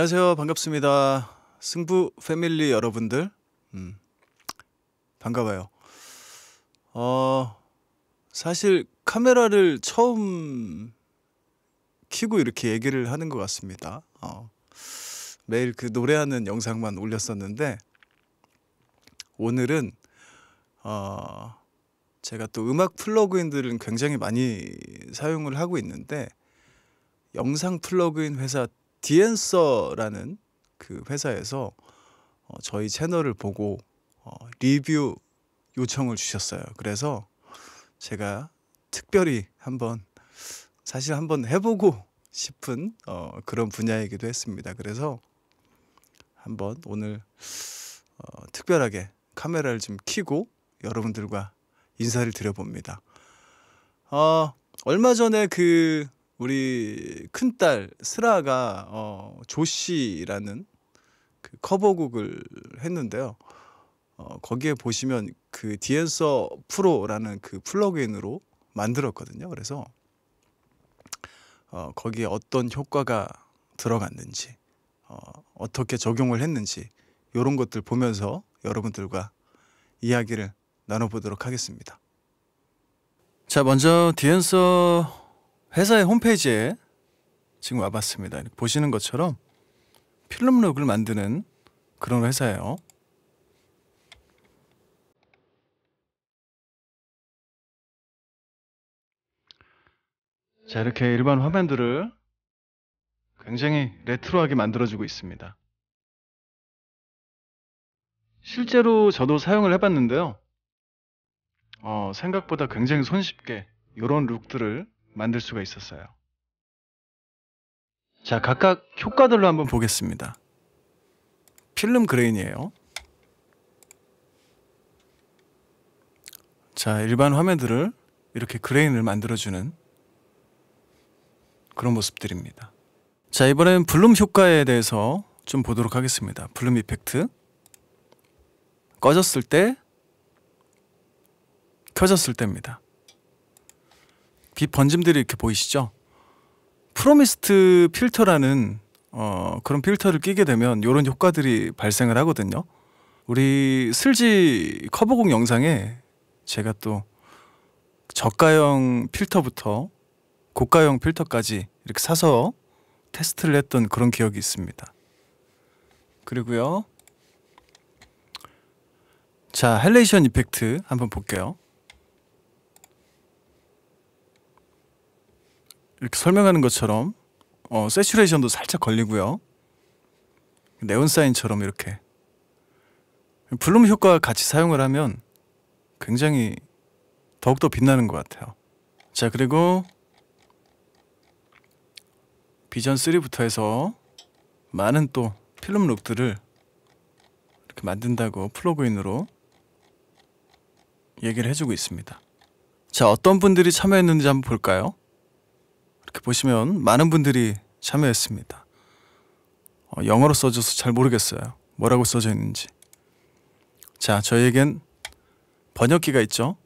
안녕하세요. 반갑습니다. 승부 패밀리 여러분들. 음, 반가워요. 어, 사실 카메라를 처음 키고 이렇게 얘기를 하는 것 같습니다. 어, 매일 그 노래하는 영상만 올렸었는데, 오늘은, 어, 제가 또 음악 플러그인들은 굉장히 많이 사용을 하고 있는데, 영상 플러그인 회사 디엔서라는 그 회사에서 어, 저희 채널을 보고 어, 리뷰 요청을 주셨어요. 그래서 제가 특별히 한번 사실 한번 해보고 싶은 어, 그런 분야이기도 했습니다. 그래서 한번 오늘 어, 특별하게 카메라를 좀 켜고 여러분들과 인사를 드려봅니다. 어, 얼마 전에 그 우리 큰딸 슬아가 어, 조씨라는 그 커버곡을 했는데요. 어, 거기에 보시면 그 디엔서 프로라는 그 플러그인으로 만들었거든요. 그래서 어, 거기에 어떤 효과가 들어갔는지 어, 어떻게 적용을 했는지 이런 것들 보면서 여러분들과 이야기를 나눠보도록 하겠습니다. 자 먼저 디엔서 회사의 홈페이지에 지금 와봤습니다. 보시는 것처럼 필름룩을 만드는 그런 회사예요. 자 이렇게 일반 화면들을 굉장히 레트로하게 만들어주고 있습니다. 실제로 저도 사용을 해봤는데요. 어, 생각보다 굉장히 손쉽게 이런 룩들을 만들 수가 있었어요. 자, 각각 효과들로 한번 보겠습니다. 필름 그레인이에요. 자, 일반 화면들을 이렇게 그레인을 만들어주는 그런 모습들입니다. 자, 이번엔 블룸 효과에 대해서 좀 보도록 하겠습니다. 블룸 이펙트. 꺼졌을 때, 켜졌을 때입니다. 빛 번짐들이 이렇게 보이시죠? 프로미스트 필터라는 어, 그런 필터를 끼게 되면 이런 효과들이 발생을 하거든요. 우리 슬지 커버곡 영상에 제가 또 저가형 필터부터 고가형 필터까지 이렇게 사서 테스트를 했던 그런 기억이 있습니다. 그리고요. 자, 헬레이션 이펙트 한번 볼게요. 이렇게 설명하는 것처럼 어, 세츄레이션도 살짝 걸리고요. 네온 사인처럼 이렇게 블룸 효과 같이 사용을 하면 굉장히 더욱더 빛나는 것 같아요. 자 그리고 비전 3부터 해서 많은 또 필름 룩들을 이렇게 만든다고 플러그인으로 얘기를 해주고 있습니다. 자 어떤 분들이 참여했는지 한번 볼까요? 이렇게 보시면 많은 분들이 참여했습니다. 어, 영어로 써줘서잘 모르겠어요. 뭐라고 써져 있는지. 자, 저희에겐 번역기가 있죠.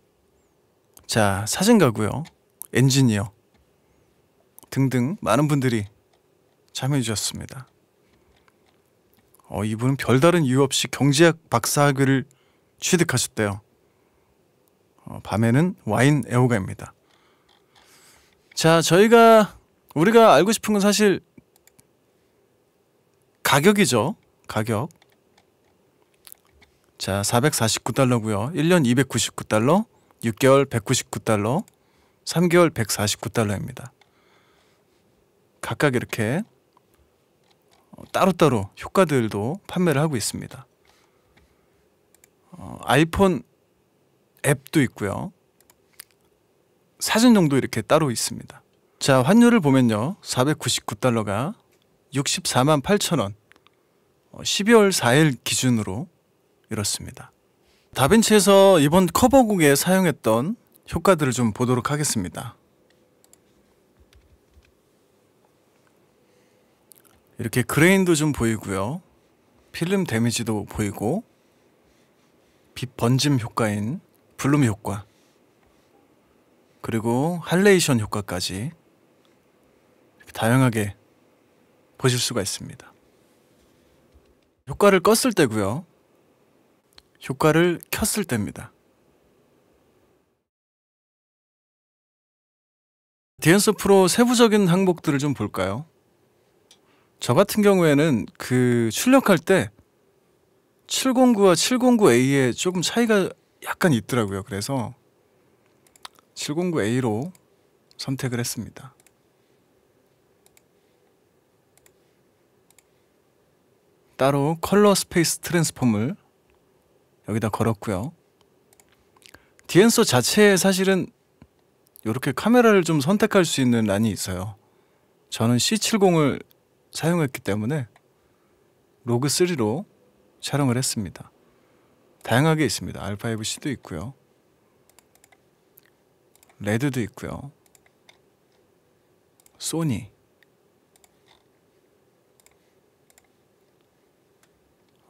자, 사진가고요. 엔지니어 등등 많은 분들이 참여해 주셨습니다. 어, 이분은 별다른 이유 없이 경제학 박사 학위를 취득하셨대요. 어, 밤에는 와인 애호가입니다. 자, 저희가 우리가 알고 싶은 건 사실 가격이죠. 가격. 자, 449달러고요. 1년 299달러, 6개월 199달러, 3개월 149달러입니다. 각각 이렇게 어, 따로따로 효과들도 판매를 하고 있습니다. 어, 아이폰 앱도 있고요. 사진정도 이렇게 따로 있습니다. 자 환율을 보면요 499달러가 64만 8천원 12월 4일 기준으로 이렇습니다. 다빈치에서 이번 커버곡에 사용했던 효과들을 좀 보도록 하겠습니다. 이렇게 그레인도 좀 보이고요. 필름 데미지도 보이고 빛 번짐 효과인 블룸 효과 그리고 할레이션 효과까지 다양하게 보실 수가 있습니다. 효과를 껐을 때고요. 효과를 켰을 때입니다. 디엔서 프로 세부적인 항목들을 좀 볼까요? 저 같은 경우에는 그 출력할 때 709와 709A에 조금 차이가 약간 있더라고요. 그래서 709A로 선택을 했습니다. 따로 컬러 스페이스 트랜스폼을 여기다 걸었고요. 디엔서 자체에 사실은 이렇게 카메라를 좀 선택할 수 있는 란이 있어요. 저는 C70을 사용했기 때문에 로그3로 촬영을 했습니다. 다양하게 있습니다. R5C도 있고요. 레드도 있고요. 소니.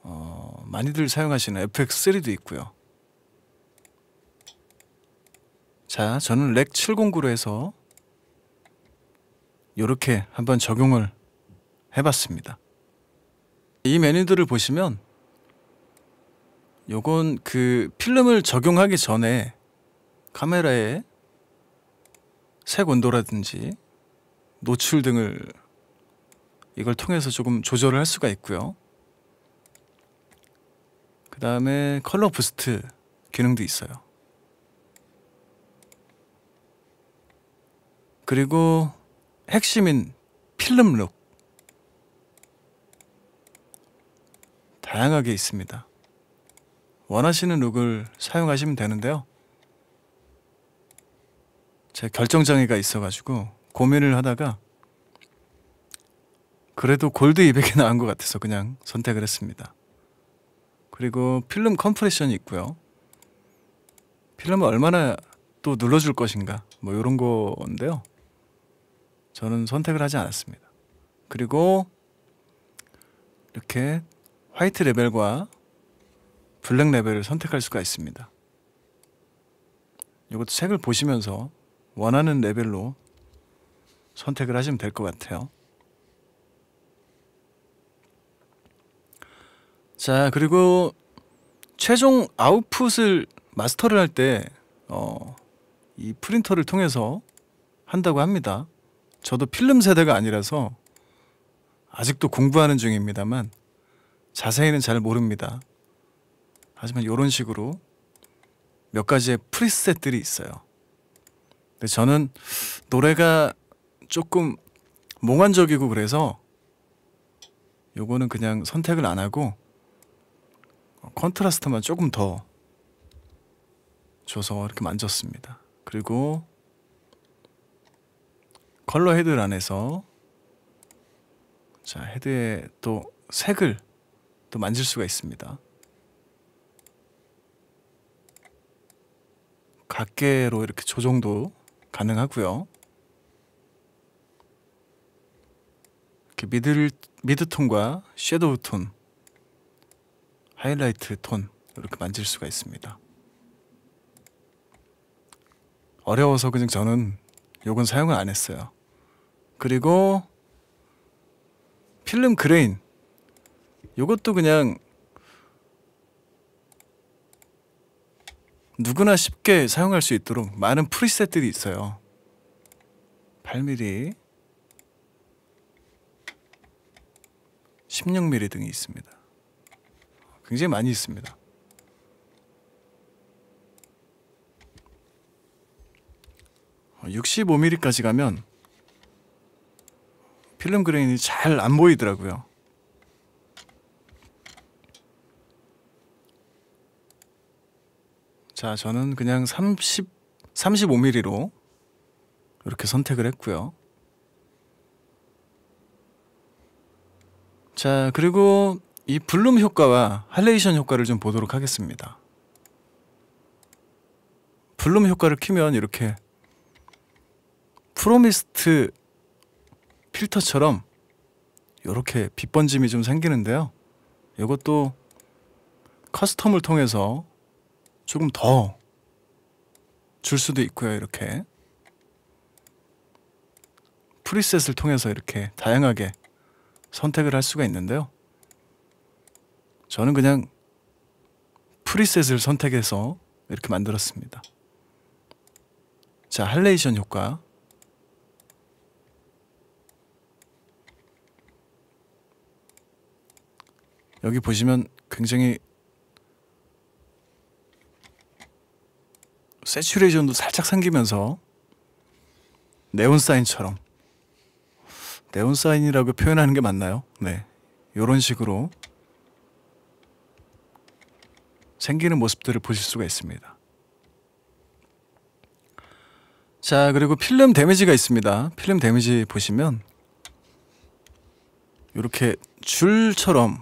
어, 많이들 사용하시는 FX3도 있고요. 자, 저는 렉 709로 해서 이렇게 한번 적용을 해봤습니다. 이 메뉴들을 보시면 요건 그 필름을 적용하기 전에 카메라에 색 온도라든지 노출 등을 이걸 통해서 조금 조절을 할 수가 있고요. 그 다음에 컬러 부스트 기능도 있어요. 그리고 핵심인 필름 룩 다양하게 있습니다. 원하시는 룩을 사용하시면 되는데요. 제가 결정장애가 있어가지고 고민을 하다가 그래도 골드 200이 나은 것 같아서 그냥 선택을 했습니다. 그리고 필름 컴프레션이 있고요. 필름을 얼마나 또 눌러줄 것인가 뭐 이런 건데요. 저는 선택을 하지 않았습니다. 그리고 이렇게 화이트 레벨과 블랙 레벨을 선택할 수가 있습니다. 이것도 책을 보시면서 원하는 레벨로 선택을 하시면 될 것 같아요. 자, 그리고 최종 아웃풋을 마스터를 할 때, 어, 이 프린터를 통해서 한다고 합니다. 저도 필름 세대가 아니라서 아직도 공부하는 중입니다만 자세히는 잘 모릅니다. 하지만 이런 식으로 몇 가지의 프리셋들이 있어요. 근데 저는 노래가 조금 몽환적이고 그래서 요거는 그냥 선택을 안 하고 컨트라스트만 조금 더 줘서 이렇게 만졌습니다. 그리고 컬러 헤드 안에서 자 헤드에 또 색을 또 만질 수가 있습니다. 각계로 이렇게 조정도 가능하고요. 이렇게 미드를 미드 톤과 섀도우 톤, 하이라이트 톤 이렇게 만질 수가 있습니다. 어려워서 그냥 저는 요건 사용을 안 했어요. 그리고 필름 그레인 요것도 그냥 누구나 쉽게 사용할 수 있도록 많은 프리셋들이 있어요 8mm 16mm 등이 있습니다 굉장히 많이 있습니다 65mm까지 가면 필름 그레인이 잘 안 보이더라고요 자, 저는 그냥 30 35mm로 이렇게 선택을 했고요. 자, 그리고 이 블룸 효과와 할레이션 효과를 좀 보도록 하겠습니다. 블룸 효과를 키면 이렇게 프로미스트 필터처럼 이렇게 빛 번짐이 좀 생기는데요. 이것도 커스텀을 통해서 조금 더 줄 수도 있고요. 이렇게 프리셋을 통해서 이렇게 다양하게 선택을 할 수가 있는데요. 저는 그냥 프리셋을 선택해서 이렇게 만들었습니다. 자, 할레이션 효과 여기 보시면 굉장히 세츄레이션도 살짝 생기면서 네온 사인처럼 네온 사인이라고 표현하는 게 맞나요? 네. 요런 식으로 생기는 모습들을 보실 수가 있습니다. 자, 그리고 필름 데미지가 있습니다. 필름 데미지 보시면 이렇게 줄처럼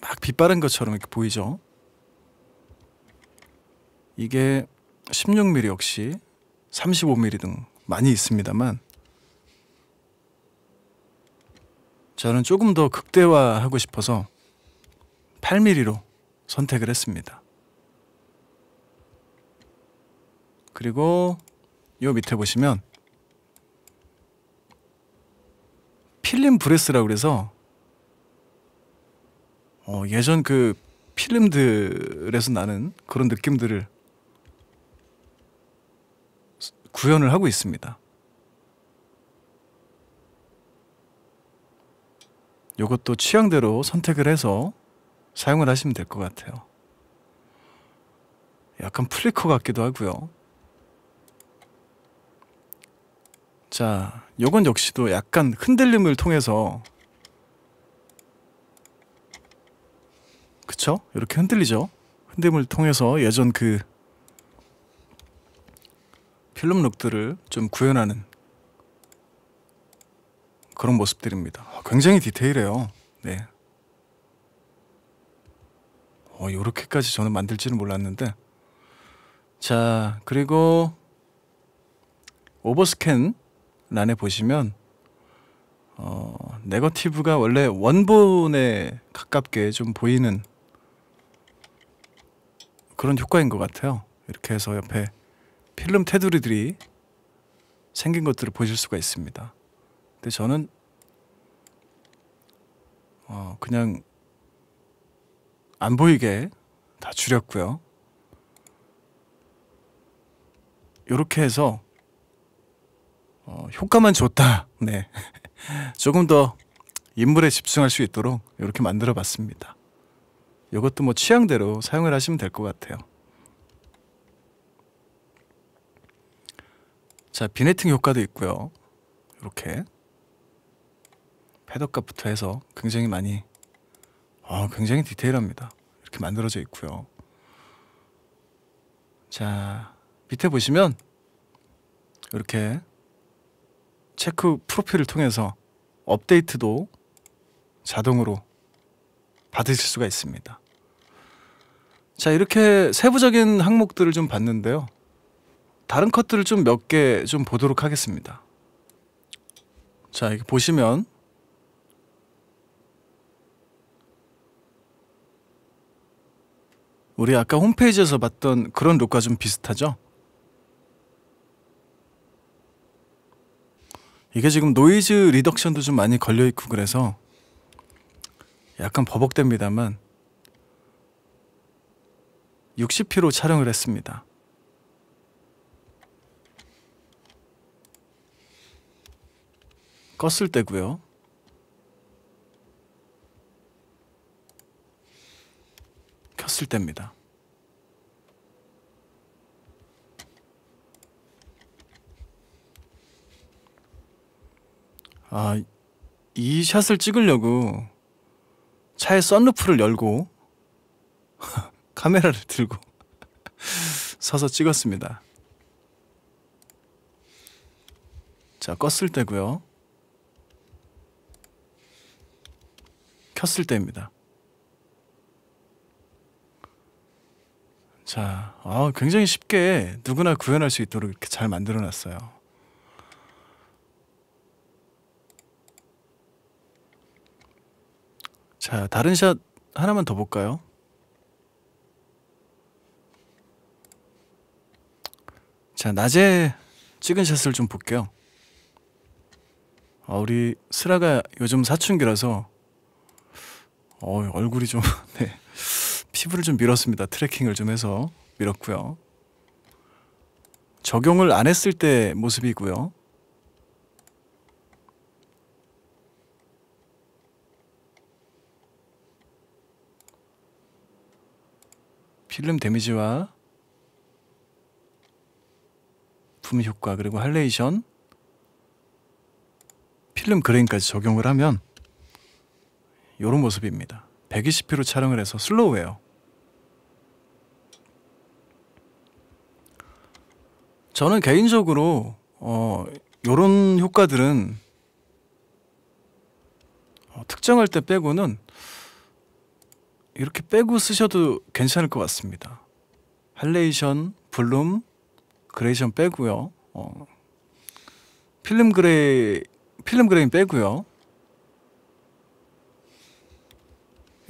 막 빛바른 것처럼 이렇게 보이죠? 이게 16mm 역시 35mm 등 많이 있습니다만 저는 조금 더 극대화하고 싶어서 8mm로 선택을 했습니다. 그리고 요 밑에 보시면 필름 브레스라고 그래서 어 예전 그 필름들에서 나는 그런 느낌들을 구현을 하고 있습니다. 이것도 취향대로 선택을 해서 사용을 하시면 될 것 같아요. 약간 플리커 같기도 하고요. 자, 요건 역시도 약간 흔들림을 통해서 그쵸? 이렇게 흔들리죠? 흔들림을 통해서 예전 그 필름 룩들을 좀 구현하는 그런 모습들입니다. 아, 굉장히 디테일해요. 네. 어, 요렇게까지 저는 만들지는 몰랐는데. 자, 그리고 오버스캔 란에 보시면 어, 네거티브가 원래 원본에 가깝게 좀 보이는 그런 효과인 것 같아요. 이렇게 해서 옆에 필름 테두리들이 생긴 것들을 보실 수가 있습니다. 근데 저는 어 그냥 안 보이게 다 줄였고요. 이렇게 해서 어 효과만 좋다 네. 조금 더 인물에 집중할 수 있도록 이렇게 만들어 봤습니다. 이것도 뭐 취향대로 사용을 하시면 될 것 같아요. 자 비네팅 효과도 있고요 이렇게 패더값부터 해서 굉장히 많이 어, 굉장히 디테일합니다 이렇게 만들어져 있고요 자 밑에 보시면 이렇게 체크 프로필을 통해서 업데이트도 자동으로 받으실 수가 있습니다 자 이렇게 세부적인 항목들을 좀 봤는데요 다른 컷들을 좀 몇 개 좀 보도록 하겠습니다. 자, 이렇 보시면 우리 아까 홈페이지에서 봤던 그런 룩과 좀 비슷하죠? 이게 지금 노이즈 리덕션도 좀 많이 걸려있고 그래서 약간 버벅댑니다만 60p로 촬영을 했습니다. 껐을 때고요. 켰을 때입니다. 아, 이 샷을 찍으려고 차에 썬루프를 열고 카메라를 들고 서서 찍었습니다. 자, 껐을 때고요. 켰을 때입니다. 자, 아, 굉장히 쉽게 누구나 구현할 수 있도록 이렇게 잘 만들어 놨어요. 자, 다른 샷 하나만 더 볼까요? 자, 낮에 찍은 샷을 좀 볼게요. 아, 우리 슬아가 요즘 사춘기라서 어, 얼굴이 좀 네. 피부를 좀 밀었습니다. 트래킹을 좀 해서 밀었고요. 적용을 안 했을 때 모습이고요. 필름 데미지와 품 효과 그리고 할레이션 필름 그레인까지 적용을 하면 이런 모습입니다. 120p로 촬영을 해서 슬로우예요. 저는 개인적으로 어 요런 효과들은 어, 특정할 때 빼고는 이렇게 빼고 쓰셔도 괜찮을 것 같습니다. 할레이션, 블룸, 그레이션 빼고요. 어, 필름 그레이 필름 그레인 빼고요.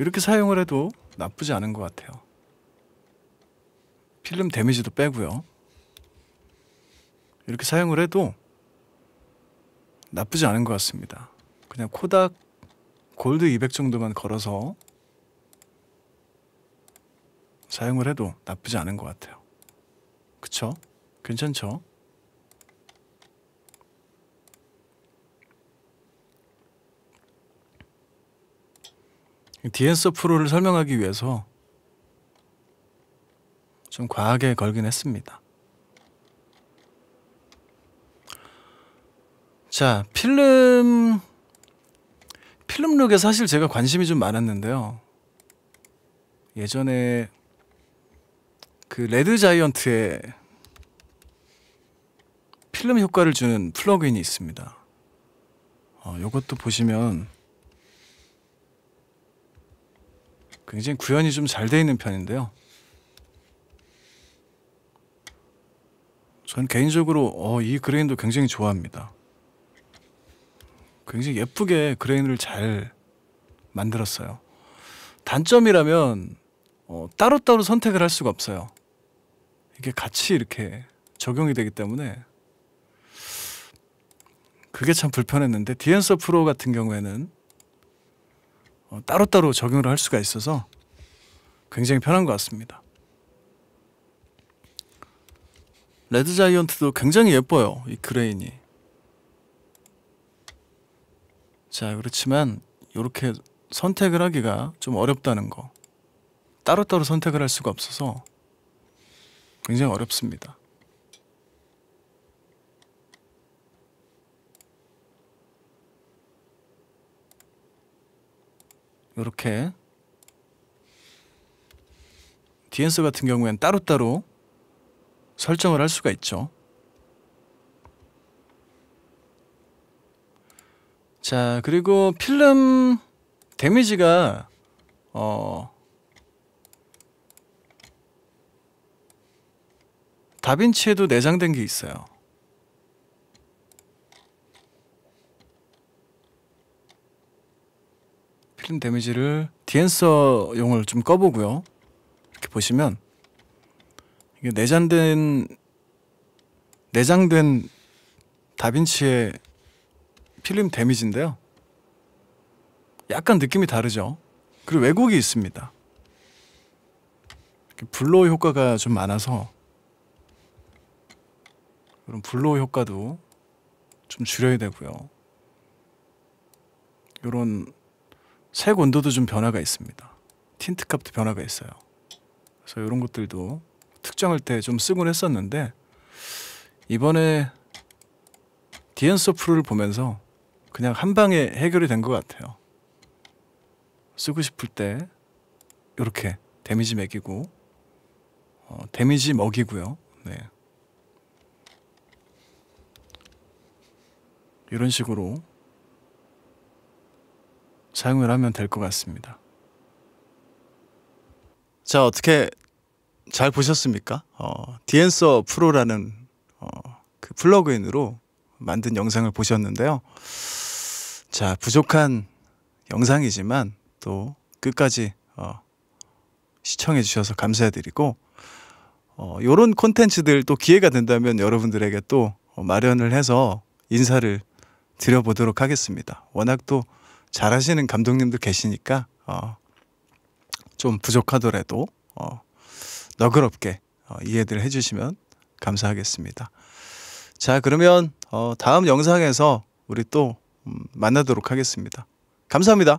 이렇게 사용을 해도 나쁘지 않은 것 같아요. 필름 데미지도 빼고요. 이렇게 사용을 해도 나쁘지 않은 것 같습니다. 그냥 코닥 골드 200 정도만 걸어서 사용을 해도 나쁘지 않은 것 같아요. 그쵸? 괜찮죠? 디엔서 프로를 설명하기 위해서 좀 과하게 걸긴 했습니다. 자, 필름 필름룩에 사실 제가 관심이 좀 많았는데요. 예전에 그 레드 자이언트에 필름 효과를 주는 플러그인이 있습니다. 어, 이것도 보시면 굉장히 구현이 좀잘돼 있는 편인데요. 전 개인적으로 어, 이 그레인도 굉장히 좋아합니다. 굉장히 예쁘게 그레인을 잘 만들었어요. 단점이라면 어, 따로따로 선택을 할 수가 없어요. 이게 같이 이렇게 적용이 되기 때문에 그게 참 불편했는데 디엔서 프로 같은 경우에는 어, 따로따로 적용을 할 수가 있어서 굉장히 편한 것 같습니다. 레드 자이언트도 굉장히 예뻐요. 이 그레인이. 자, 그렇지만 이렇게 선택을 하기가 좀 어렵다는 거. 따로따로 선택을 할 수가 없어서 굉장히 어렵습니다. 이렇게 디엔서 같은 경우엔 따로따로 설정을 할 수가 있죠. 자 그리고 필름 데미지가 어 다빈치에도 내장된 게 있어요. 필름 데미지를 디엔서용을 좀 꺼보고요. 이렇게 보시면 이게 내장된 내장된 다빈치의 필름 데미지인데요. 약간 느낌이 다르죠. 그리고 왜곡이 있습니다. 블로우 효과가 좀 많아서 그런 블로우 효과도 좀 줄여야 되고요. 이런 색 온도도 좀 변화가 있습니다. 틴트 값도 변화가 있어요. 그래서 이런 것들도 특정할 때 좀 쓰곤 했었는데 이번에 디엔서프를 보면서 그냥 한 방에 해결이 된 것 같아요. 쓰고 싶을 때 이렇게 데미지 매기고 어, 데미지 먹이고요. 네. 이런 식으로 사용을 하면 될 것 같습니다. 자 어떻게 잘 보셨습니까? 어, 디엔서 프로라는 어, 그 플러그인으로 만든 영상을 보셨는데요. 자 부족한 영상이지만 또 끝까지 어, 시청해 주셔서 감사드리고 이런 어, 콘텐츠들 또 기회가 된다면 여러분들에게 또 마련을 해서 인사를 드려보도록 하겠습니다. 워낙 또 잘하시는 감독님도 계시니까 어, 좀 부족하더라도 어, 너그럽게 어, 이해들 해주시면 감사하겠습니다. 자 그러면 어, 다음 영상에서 우리 또 음, 만나도록 하겠습니다. 감사합니다.